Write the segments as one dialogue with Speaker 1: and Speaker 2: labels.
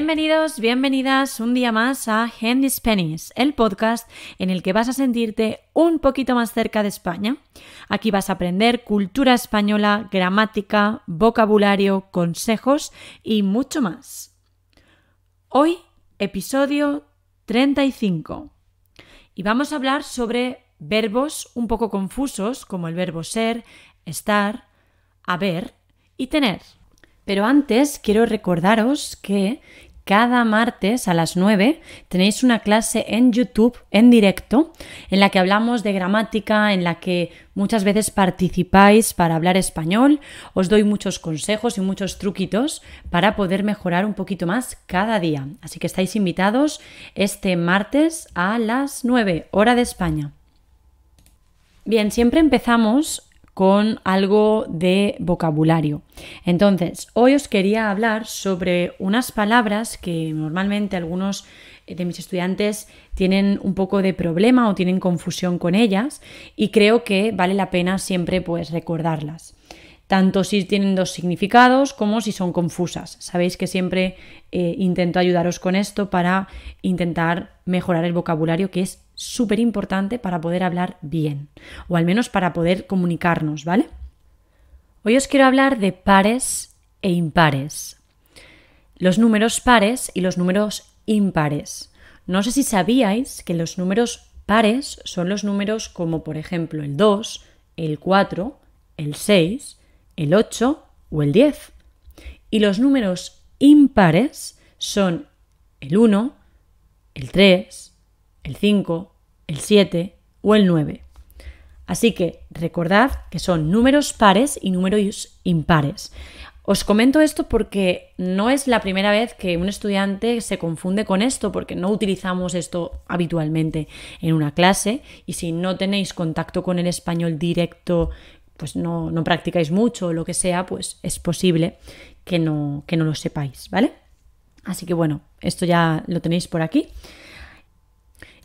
Speaker 1: Bienvenidos, bienvenidas un día más a Handy's Pennies, el podcast en el que vas a sentirte un poquito más cerca de España. Aquí vas a aprender cultura española, gramática, vocabulario, consejos y mucho más. Hoy, episodio 35. Y vamos a hablar sobre verbos un poco confusos como el verbo ser, estar, haber y tener. Pero antes quiero recordaros que cada martes a las 9 tenéis una clase en YouTube en directo en la que hablamos de gramática, en la que muchas veces participáis para hablar español, os doy muchos consejos y muchos truquitos para poder mejorar un poquito más cada día. Así que estáis invitados este martes a las 9 hora de España. Bien, siempre empezamos con algo de vocabulario. Entonces, hoy os quería hablar sobre unas palabras que normalmente algunos eh, de mis estudiantes tienen un poco de problema o tienen confusión con ellas y creo que vale la pena siempre pues recordarlas tanto si tienen dos significados como si son confusas. Sabéis que siempre eh, intento ayudaros con esto para intentar mejorar el vocabulario, que es súper importante para poder hablar bien, o al menos para poder comunicarnos, ¿vale? Hoy os quiero hablar de pares e impares. Los números pares y los números impares. No sé si sabíais que los números pares son los números como por ejemplo el 2, el 4, el 6, el 8 o el 10. Y los números impares son el 1, el 3, el 5, el 7 o el 9. Así que recordad que son números pares y números impares. Os comento esto porque no es la primera vez que un estudiante se confunde con esto, porque no utilizamos esto habitualmente en una clase y si no tenéis contacto con el español directo, pues no, no practicáis mucho o lo que sea, pues es posible que no, que no lo sepáis, ¿vale? Así que bueno, esto ya lo tenéis por aquí.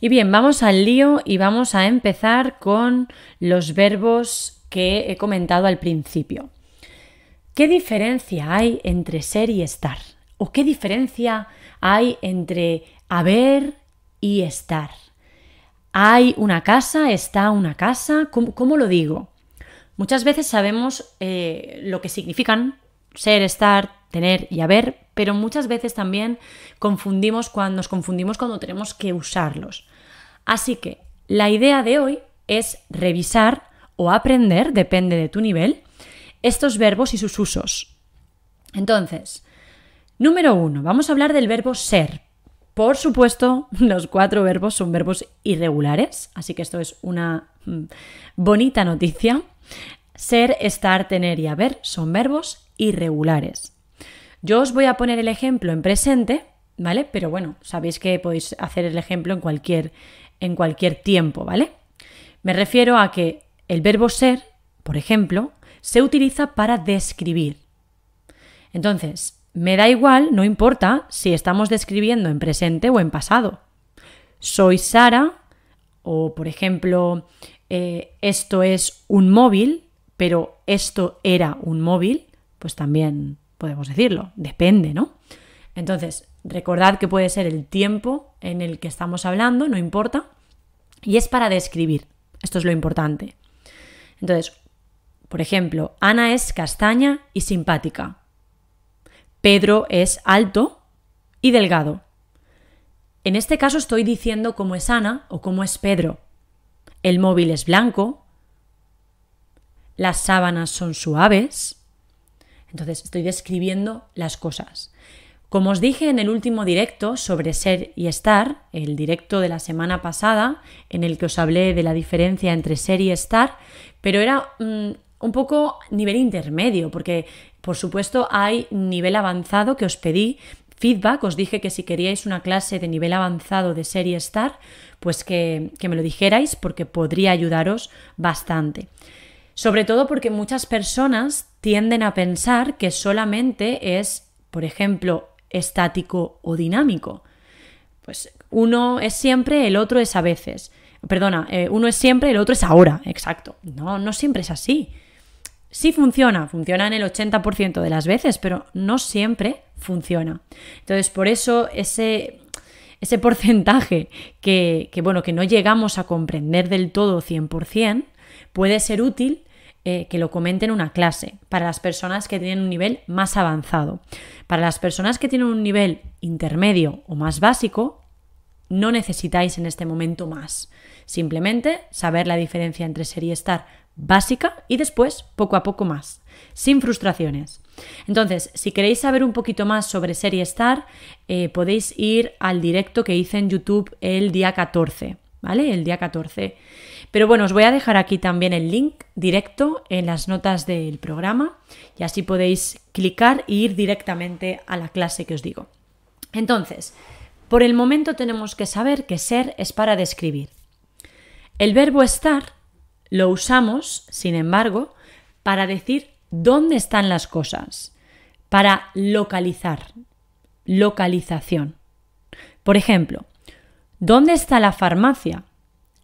Speaker 1: Y bien, vamos al lío y vamos a empezar con los verbos que he comentado al principio. ¿Qué diferencia hay entre ser y estar? ¿O qué diferencia hay entre haber y estar? ¿Hay una casa? ¿Está una casa? ¿Cómo, lo digo? Muchas veces sabemos eh, lo que significan ser, estar, tener y haber, pero muchas veces también confundimos cuando, nos confundimos cuando tenemos que usarlos. Así que la idea de hoy es revisar o aprender, depende de tu nivel, estos verbos y sus usos. Entonces, número uno, vamos a hablar del verbo ser. Por supuesto, los cuatro verbos son verbos irregulares, así que esto es una mm, bonita noticia. Ser, estar, tener y haber son verbos irregulares. Yo os voy a poner el ejemplo en presente, ¿vale? Pero bueno, sabéis que podéis hacer el ejemplo en cualquier, en cualquier tiempo, ¿vale? Me refiero a que el verbo ser, por ejemplo, se utiliza para describir. Entonces, me da igual, no importa si estamos describiendo en presente o en pasado. Soy Sara, o por ejemplo, eh, esto es un móvil, pero esto era un móvil, pues también podemos decirlo, depende, ¿no? Entonces, recordad que puede ser el tiempo en el que estamos hablando, no importa, y es para describir, esto es lo importante. Entonces, por ejemplo, Ana es castaña y simpática, Pedro es alto y delgado. En este caso estoy diciendo cómo es Ana o cómo es Pedro. El móvil es blanco, las sábanas son suaves, entonces estoy describiendo las cosas. Como os dije en el último directo sobre ser y estar, el directo de la semana pasada, en el que os hablé de la diferencia entre ser y estar, pero era mm, un poco nivel intermedio, porque por supuesto hay nivel avanzado que os pedí feedback, os dije que si queríais una clase de nivel avanzado de ser y estar, pues que, que me lo dijerais porque podría ayudaros bastante. Sobre todo porque muchas personas tienden a pensar que solamente es, por ejemplo, estático o dinámico. Pues uno es siempre, el otro es a veces. Perdona, eh, uno es siempre, el otro es ahora, exacto. No, no siempre es así. Sí funciona, funciona en el 80% de las veces, pero no siempre funciona. Entonces, por eso ese, ese porcentaje que, bueno, que no llegamos a comprender del todo 100%, Puede ser útil eh, que lo comenten en una clase, para las personas que tienen un nivel más avanzado. Para las personas que tienen un nivel intermedio o más básico, no necesitáis en este momento más. Simplemente saber la diferencia entre ser y estar básica y después poco a poco más, sin frustraciones. Entonces, si queréis saber un poquito más sobre serie y estar, eh, podéis ir al directo que hice en YouTube el día 14. ¿vale? El día 14. Pero bueno, os voy a dejar aquí también el link directo en las notas del programa y así podéis clicar e ir directamente a la clase que os digo. Entonces, por el momento tenemos que saber que ser es para describir. El verbo estar lo usamos, sin embargo, para decir dónde están las cosas, para localizar, localización. Por ejemplo, ¿Dónde está la farmacia?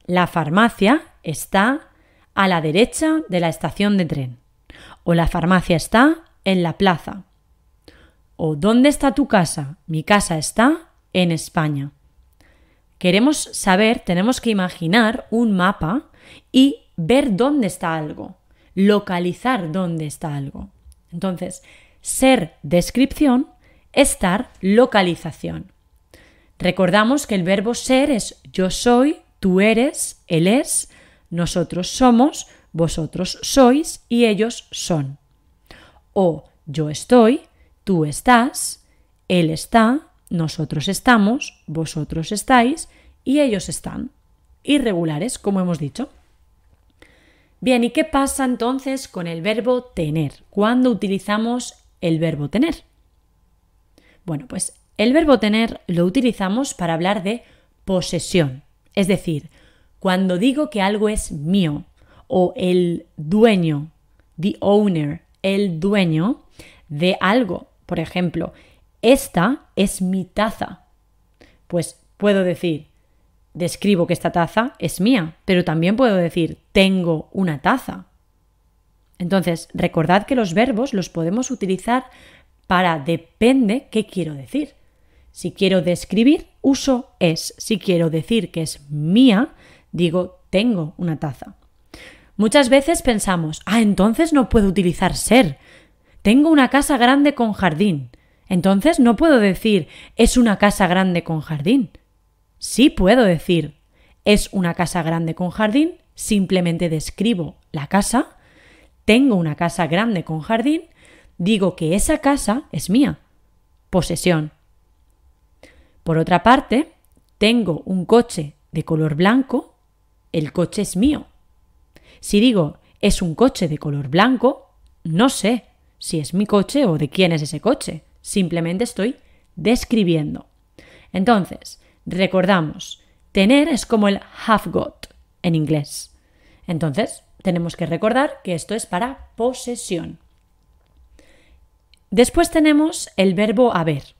Speaker 1: La farmacia está a la derecha de la estación de tren. O la farmacia está en la plaza. O ¿dónde está tu casa? Mi casa está en España. Queremos saber, tenemos que imaginar un mapa y ver dónde está algo, localizar dónde está algo. Entonces, ser descripción, estar localización. Recordamos que el verbo ser es yo soy, tú eres, él es, nosotros somos, vosotros sois y ellos son. O yo estoy, tú estás, él está, nosotros estamos, vosotros estáis y ellos están. Irregulares, como hemos dicho. Bien, ¿y qué pasa entonces con el verbo tener? ¿Cuándo utilizamos el verbo tener? Bueno, pues el verbo tener lo utilizamos para hablar de posesión, es decir, cuando digo que algo es mío o el dueño, the owner, el dueño de algo. Por ejemplo, esta es mi taza. Pues puedo decir, describo que esta taza es mía, pero también puedo decir, tengo una taza. Entonces, recordad que los verbos los podemos utilizar para depende qué quiero decir. Si quiero describir, uso es. Si quiero decir que es mía, digo tengo una taza. Muchas veces pensamos, ah, entonces no puedo utilizar ser. Tengo una casa grande con jardín. Entonces no puedo decir es una casa grande con jardín. Sí puedo decir es una casa grande con jardín, simplemente describo la casa, tengo una casa grande con jardín, digo que esa casa es mía. Posesión, por otra parte, tengo un coche de color blanco, el coche es mío. Si digo es un coche de color blanco, no sé si es mi coche o de quién es ese coche. Simplemente estoy describiendo. Entonces, recordamos, tener es como el have got en inglés. Entonces, tenemos que recordar que esto es para posesión. Después tenemos el verbo haber.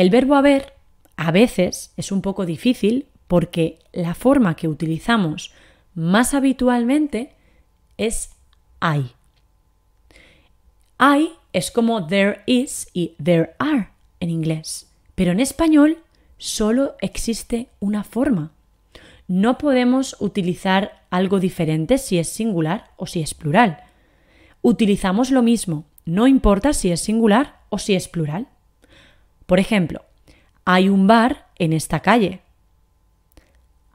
Speaker 1: El verbo haber a veces es un poco difícil porque la forma que utilizamos más habitualmente es hay. Hay es como there is y there are en inglés, pero en español solo existe una forma. No podemos utilizar algo diferente si es singular o si es plural. Utilizamos lo mismo, no importa si es singular o si es plural. Por ejemplo, hay un bar en esta calle.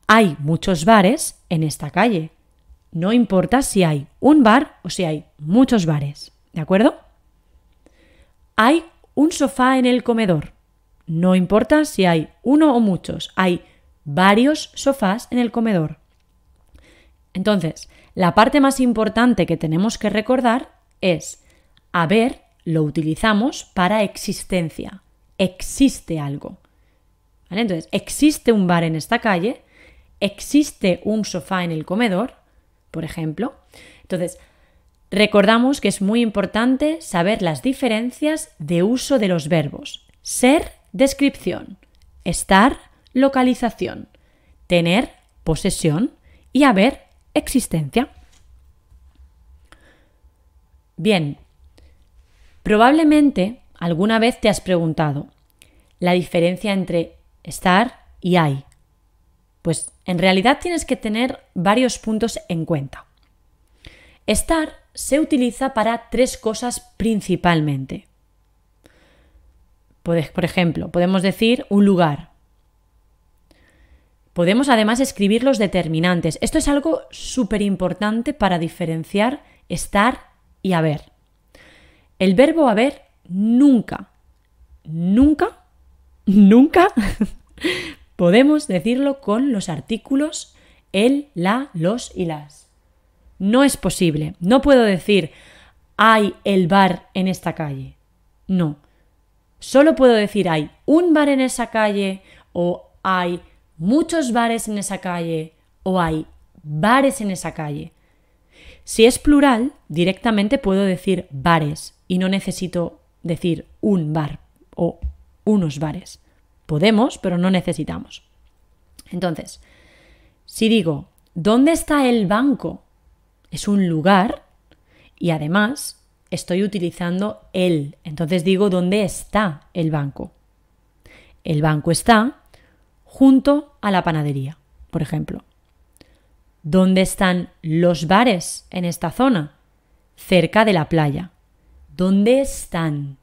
Speaker 1: Hay muchos bares en esta calle. No importa si hay un bar o si hay muchos bares. ¿De acuerdo? Hay un sofá en el comedor. No importa si hay uno o muchos. Hay varios sofás en el comedor. Entonces, la parte más importante que tenemos que recordar es ver lo utilizamos para existencia existe algo. Entonces, existe un bar en esta calle, existe un sofá en el comedor, por ejemplo. Entonces, recordamos que es muy importante saber las diferencias de uso de los verbos. Ser, descripción. Estar, localización. Tener, posesión. Y haber, existencia. Bien, probablemente ¿Alguna vez te has preguntado la diferencia entre estar y hay? Pues en realidad tienes que tener varios puntos en cuenta. Estar se utiliza para tres cosas principalmente. Por ejemplo, podemos decir un lugar. Podemos además escribir los determinantes. Esto es algo súper importante para diferenciar estar y haber. El verbo haber nunca, nunca, nunca podemos decirlo con los artículos el, la, los y las. No es posible. No puedo decir hay el bar en esta calle. No. Solo puedo decir hay un bar en esa calle o hay muchos bares en esa calle o hay bares en esa calle. Si es plural, directamente puedo decir bares y no necesito decir un bar o unos bares. Podemos, pero no necesitamos. Entonces, si digo, ¿dónde está el banco? Es un lugar y además estoy utilizando el. Entonces digo, ¿dónde está el banco? El banco está junto a la panadería, por ejemplo. ¿Dónde están los bares en esta zona? Cerca de la playa. ¿Dónde están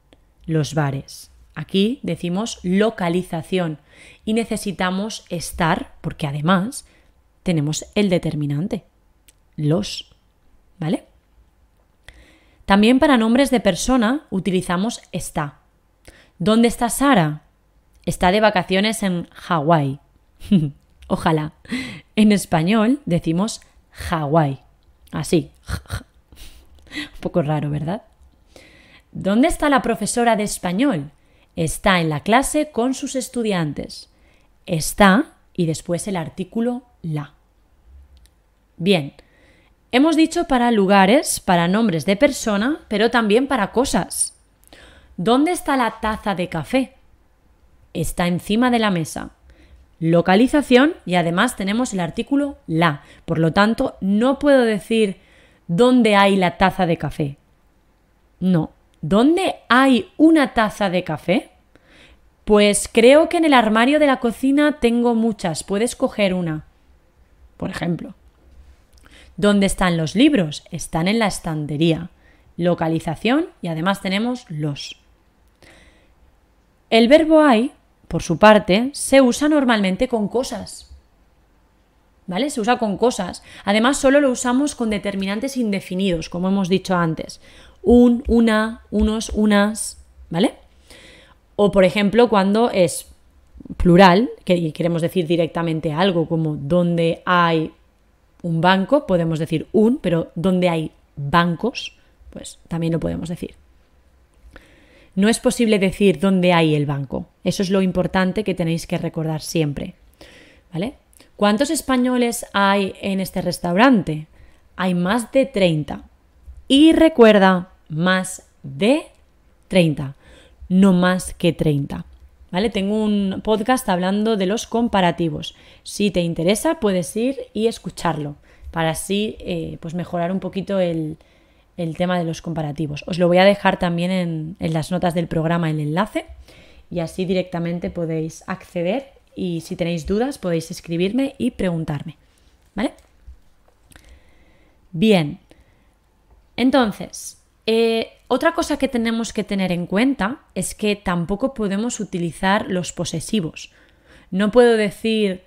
Speaker 1: los bares? Aquí decimos localización y necesitamos estar porque además tenemos el determinante, los, ¿vale? También para nombres de persona utilizamos está. ¿Dónde está Sara? Está de vacaciones en Hawái. Ojalá. En español decimos Hawái. Así. Un poco raro, ¿verdad? ¿Dónde está la profesora de español? Está en la clase con sus estudiantes. Está y después el artículo la. Bien, hemos dicho para lugares, para nombres de persona, pero también para cosas. ¿Dónde está la taza de café? Está encima de la mesa. Localización y además tenemos el artículo la. Por lo tanto, no puedo decir dónde hay la taza de café. No, ¿Dónde hay una taza de café? Pues creo que en el armario de la cocina tengo muchas, puedes coger una. Por ejemplo. ¿Dónde están los libros? Están en la estantería. Localización y además tenemos los. El verbo hay, por su parte, se usa normalmente con cosas. ¿Vale? Se usa con cosas. Además, solo lo usamos con determinantes indefinidos, como hemos dicho antes un, una, unos, unas, ¿vale? O por ejemplo, cuando es plural, que queremos decir directamente algo como donde hay un banco, podemos decir un, pero donde hay bancos, pues también lo podemos decir. No es posible decir dónde hay el banco. Eso es lo importante que tenéis que recordar siempre. ¿Vale? ¿Cuántos españoles hay en este restaurante? Hay más de 30. Y recuerda, más de 30, no más que 30. ¿Vale? Tengo un podcast hablando de los comparativos. Si te interesa, puedes ir y escucharlo para así eh, pues mejorar un poquito el, tema de los comparativos. Os lo voy a dejar también en, en las notas del programa el enlace y así directamente podéis acceder y si tenéis dudas podéis escribirme y preguntarme. ¿Vale? Bien. Entonces, eh, otra cosa que tenemos que tener en cuenta es que tampoco podemos utilizar los posesivos. No puedo decir,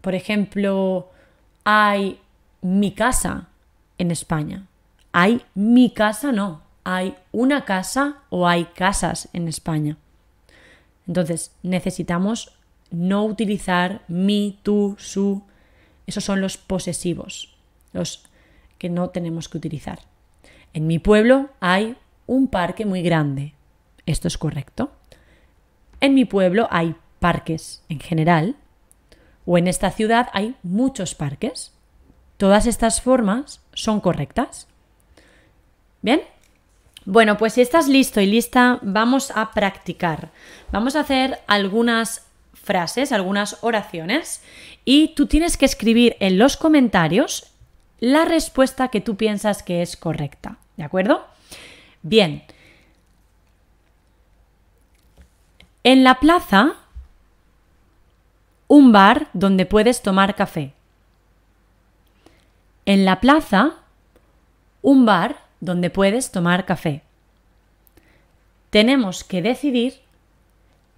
Speaker 1: por ejemplo, hay mi casa en España. Hay mi casa, no. Hay una casa o hay casas en España. Entonces, necesitamos no utilizar mi, tú, su. Esos son los posesivos, los que no tenemos que utilizar. En mi pueblo hay un parque muy grande. Esto es correcto. En mi pueblo hay parques en general. O en esta ciudad hay muchos parques. Todas estas formas son correctas. ¿Bien? Bueno, pues si estás listo y lista, vamos a practicar. Vamos a hacer algunas frases, algunas oraciones y tú tienes que escribir en los comentarios la respuesta que tú piensas que es correcta. ¿De acuerdo? Bien. En la plaza, un bar donde puedes tomar café. En la plaza, un bar donde puedes tomar café. Tenemos que decidir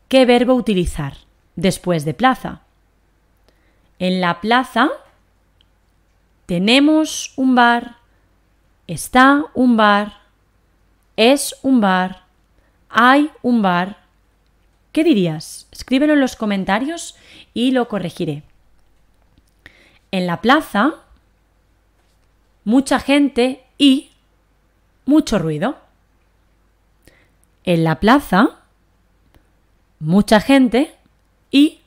Speaker 1: qué verbo utilizar después de plaza. En la plaza tenemos un bar. Está un bar. Es un bar. Hay un bar. ¿Qué dirías? Escríbelo en los comentarios y lo corregiré. En la plaza, mucha gente y mucho ruido. En la plaza, mucha gente y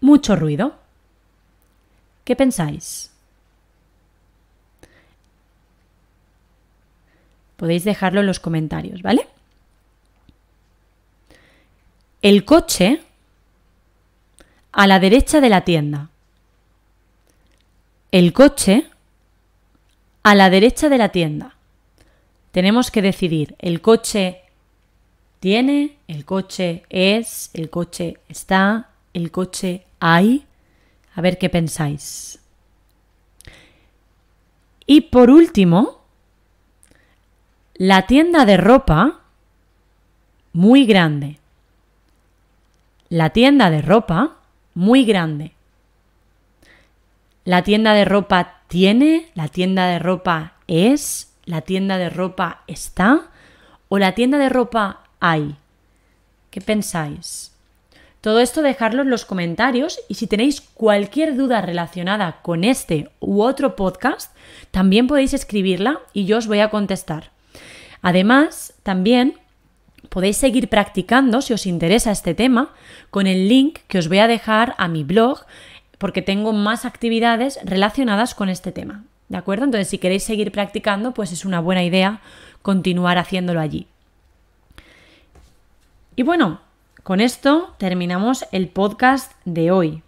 Speaker 1: mucho ruido. ¿Qué pensáis? Podéis dejarlo en los comentarios, ¿vale? El coche a la derecha de la tienda. El coche a la derecha de la tienda. Tenemos que decidir, el coche tiene, el coche es, el coche está, el coche hay. A ver qué pensáis. Y por último, la tienda de ropa muy grande. La tienda de ropa muy grande. La tienda de ropa tiene, la tienda de ropa es, la tienda de ropa está o la tienda de ropa hay. ¿Qué pensáis? Todo esto dejarlo en los comentarios y si tenéis cualquier duda relacionada con este u otro podcast, también podéis escribirla y yo os voy a contestar. Además, también podéis seguir practicando si os interesa este tema con el link que os voy a dejar a mi blog porque tengo más actividades relacionadas con este tema. ¿De acuerdo? Entonces, si queréis seguir practicando, pues es una buena idea continuar haciéndolo allí. Y bueno, con esto terminamos el podcast de hoy.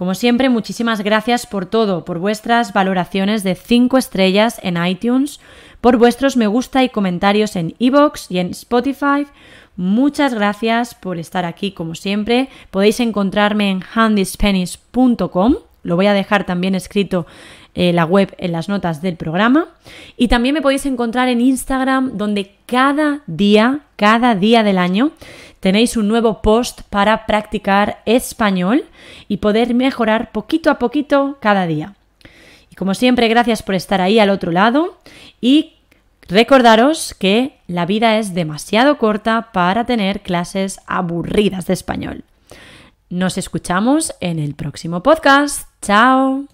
Speaker 1: Como siempre, muchísimas gracias por todo, por vuestras valoraciones de 5 estrellas en iTunes, por vuestros me gusta y comentarios en iVoox y en Spotify. Muchas gracias por estar aquí como siempre. Podéis encontrarme en handyspanish.com. Lo voy a dejar también escrito eh, la web en las notas del programa. Y también me podéis encontrar en Instagram, donde cada día, cada día del año, tenéis un nuevo post para practicar español y poder mejorar poquito a poquito cada día. Y como siempre, gracias por estar ahí al otro lado y recordaros que la vida es demasiado corta para tener clases aburridas de español. Nos escuchamos en el próximo podcast. ¡Chao!